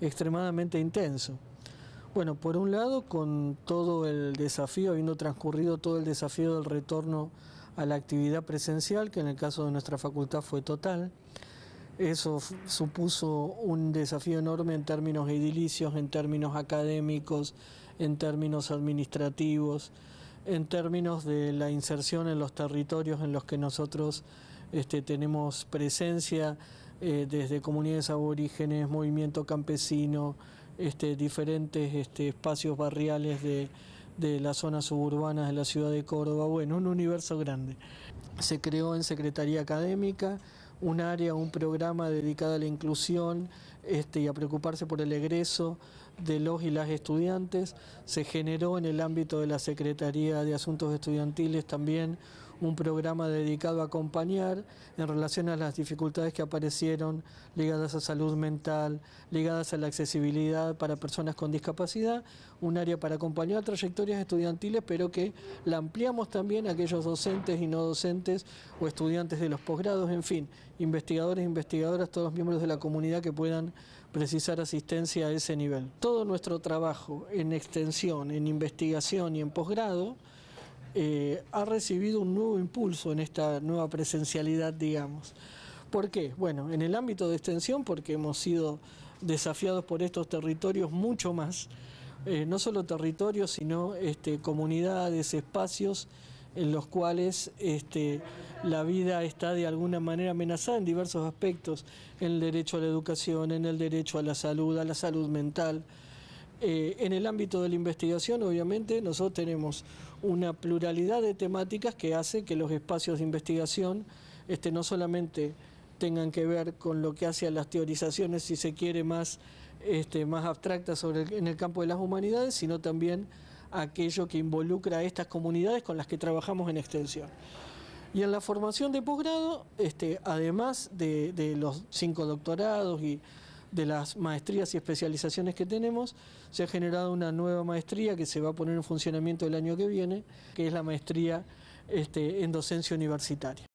extremadamente intenso. Bueno, por un lado con todo el desafío, habiendo transcurrido todo el desafío del retorno a la actividad presencial, que en el caso de nuestra facultad fue total, eso supuso un desafío enorme en términos edilicios, en términos académicos, en términos administrativos, en términos de la inserción en los territorios en los que nosotros este, tenemos presencia eh, desde comunidades aborígenes, movimiento campesino, este, diferentes este, espacios barriales de, de las zonas suburbanas de la ciudad de Córdoba, bueno, un universo grande. Se creó en Secretaría Académica un área, un programa dedicado a la inclusión este, y a preocuparse por el egreso de los y las estudiantes. Se generó en el ámbito de la Secretaría de Asuntos Estudiantiles también un programa dedicado a acompañar en relación a las dificultades que aparecieron ligadas a salud mental, ligadas a la accesibilidad para personas con discapacidad, un área para acompañar trayectorias estudiantiles, pero que la ampliamos también a aquellos docentes y no docentes o estudiantes de los posgrados, en fin, investigadores, e investigadoras, todos los miembros de la comunidad que puedan precisar asistencia a ese nivel. Todo nuestro trabajo en extensión, en investigación y en posgrado eh, ha recibido un nuevo impulso en esta nueva presencialidad, digamos. ¿Por qué? Bueno, en el ámbito de extensión, porque hemos sido desafiados por estos territorios mucho más, eh, no solo territorios, sino este, comunidades, espacios en los cuales este, la vida está de alguna manera amenazada en diversos aspectos, en el derecho a la educación, en el derecho a la salud, a la salud mental, eh, en el ámbito de la investigación, obviamente, nosotros tenemos una pluralidad de temáticas que hace que los espacios de investigación este, no solamente tengan que ver con lo que hace a las teorizaciones, si se quiere, más, este, más abstractas sobre en el campo de las humanidades, sino también aquello que involucra a estas comunidades con las que trabajamos en extensión. Y en la formación de posgrado, este, además de los cinco doctorados y de las maestrías y especializaciones que tenemos, se ha generado una nueva maestría que se va a poner en funcionamiento el año que viene, que es la maestría este, en docencia universitaria.